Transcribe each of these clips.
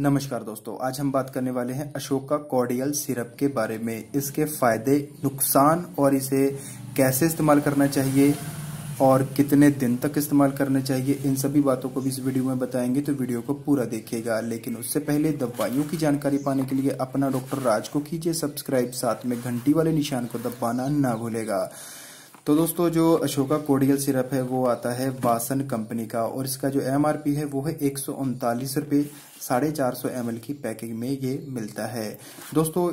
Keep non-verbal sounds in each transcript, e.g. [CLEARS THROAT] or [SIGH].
नमस्कार दोस्तों आज हम बात करने वाले हैं का कॉर्डियल सिरप के बारे में इसके फायदे नुकसान और इसे कैसे इस्तेमाल करना चाहिए और कितने दिन तक इस्तेमाल करने चाहिए इन सभी बातों को भी इस वीडियो में बताएंगे तो वीडियो को पूरा देखिएगा लेकिन उससे पहले दवाइयों की जानकारी पाने के लिए अपना डॉक्टर राज को कीजिए सब्सक्राइब साथ में घंटी वाले निशान को दबाना ना भूलेगा तो दोस्तों जो अशोका कोडियल सिरप है वो आता है वासन कंपनी का और इसका जो एम है वो है एक सौ उनतालीस रुपये साढ़े चार सौ एम की पैकेज में ये मिलता है दोस्तों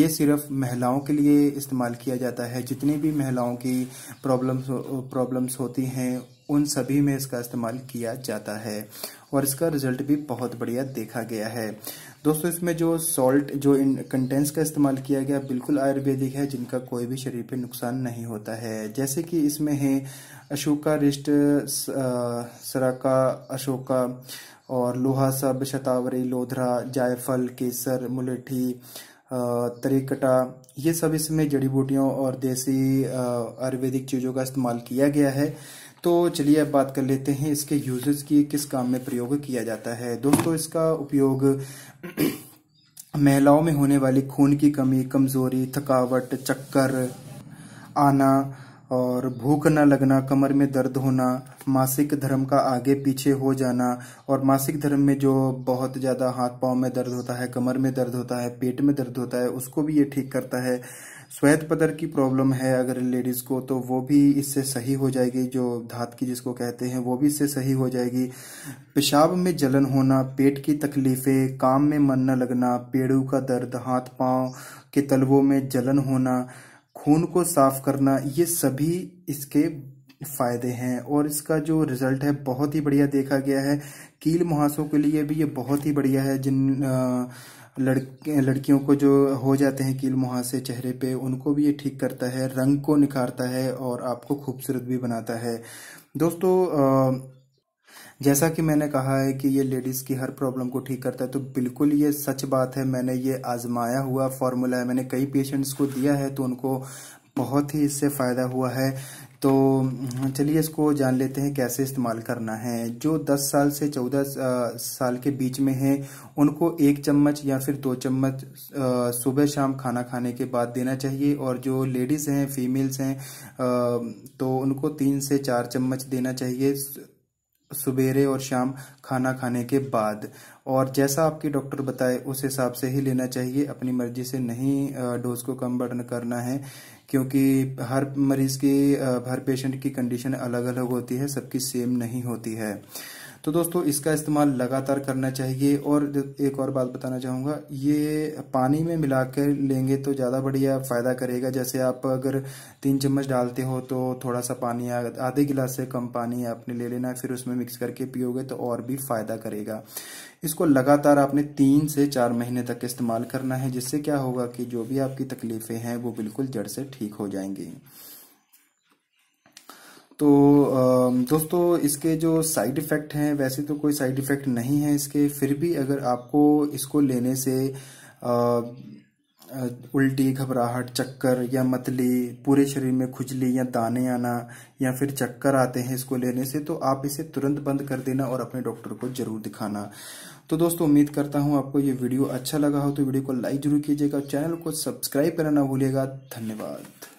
ये सिर्फ महिलाओं के लिए इस्तेमाल किया जाता है जितनी भी महिलाओं की प्रॉब्लम्स प्रॉब्लम्स होती हैं उन सभी में इसका इस्तेमाल किया जाता है और इसका रिजल्ट भी बहुत बढ़िया देखा गया है दोस्तों इसमें जो सॉल्ट जो इन कंटेंट्स का इस्तेमाल किया गया बिल्कुल आयुर्वेदिक है जिनका कोई भी शरीर पे नुकसान नहीं होता है जैसे कि इसमें है अशोका रिष्ट सराका अशोका और लोहा सब शतावरी लोधरा जायफल केसर मुलेठी तरीकटा ये सब इसमें जड़ी बूटियों और देसी आयुर्वेदिक चीज़ों का इस्तेमाल किया गया है तो चलिए अब बात कर लेते हैं इसके यूजेस की किस काम में प्रयोग किया जाता है दोस्तों इसका उपयोग [CLEARS THROAT] महिलाओं में होने वाली खून की कमी कमजोरी थकावट चक्कर आना और भूख न लगना कमर में दर्द होना मासिक धर्म का आगे पीछे हो जाना और मासिक धर्म में जो बहुत ज़्यादा हाथ पाँव में दर्द होता है कमर में दर्द होता है पेट में दर्द होता है उसको भी ये ठीक करता है श्वेत पदर की प्रॉब्लम है अगर लेडीज़ को तो वो भी इससे सही हो जाएगी जो धात की जिसको कहते हैं वो भी इससे सही हो जाएगी पेशाब में जलन होना पेट की तकलीफ़ें काम में मन न लगना पेड़ों का दर्द हाथ पाँव के तलवों में जलन होना खून को साफ करना ये सभी इसके फ़ायदे हैं और इसका जो रिज़ल्ट है बहुत ही बढ़िया देखा गया है कील मुहासों के लिए भी ये बहुत ही बढ़िया है जिन आ, लड़के लड़कियों को जो हो जाते हैं कील मुहासे चेहरे पे उनको भी ये ठीक करता है रंग को निखारता है और आपको खूबसूरत भी बनाता है दोस्तों आ, जैसा कि मैंने कहा है कि ये लेडीज़ की हर प्रॉब्लम को ठीक करता है तो बिल्कुल ये सच बात है मैंने ये आजमाया हुआ फॉर्मूला है मैंने कई पेशेंट्स को दिया है तो उनको बहुत ही इससे फ़ायदा हुआ है तो हम्म, चलिए इसको जान लेते हैं कैसे इस्तेमाल करना है जो 10 साल से 14 साल के बीच में हैं उनको एक चम्मच या फिर दो चम्मच सुबह शाम खाना खाने के बाद देना चाहिए और जो लेडीज़ हैं फीमेल्स हैं तो उनको तीन से चार चम्मच देना चाहिए सवेरे और शाम खाना खाने के बाद और जैसा आपकी डॉक्टर बताए उस हिसाब से ही लेना चाहिए अपनी मर्जी से नहीं डोज को कम बढ़ करना है क्योंकि हर मरीज़ की हर पेशेंट की कंडीशन अलग अलग होती है सबकी सेम नहीं होती है तो दोस्तों इसका इस्तेमाल लगातार करना चाहिए और एक और बात बताना चाहूँगा ये पानी में मिला कर लेंगे तो ज़्यादा बढ़िया फ़ायदा करेगा जैसे आप अगर तीन चम्मच डालते हो तो थोड़ा सा पानी आधे गिलास से कम पानी आपने ले लेना फिर उसमें मिक्स करके पियोगे तो और भी फ़ायदा करेगा इसको लगातार आपने तीन से चार महीने तक इस्तेमाल करना है जिससे क्या होगा कि जो भी आपकी तकलीफ़ें हैं वो बिल्कुल जड़ से ठीक हो जाएंगी तो दोस्तों इसके जो साइड इफ़ेक्ट हैं वैसे तो कोई साइड इफ़ेक्ट नहीं है इसके फिर भी अगर आपको इसको लेने से उल्टी घबराहट चक्कर या मतली पूरे शरीर में खुजली या दाने आना या फिर चक्कर आते हैं इसको लेने से तो आप इसे तुरंत बंद कर देना और अपने डॉक्टर को जरूर दिखाना तो दोस्तों उम्मीद करता हूँ आपको ये वीडियो अच्छा लगा हो तो वीडियो को लाइक जरूर कीजिएगा चैनल को सब्सक्राइब करना ना भूलिएगा धन्यवाद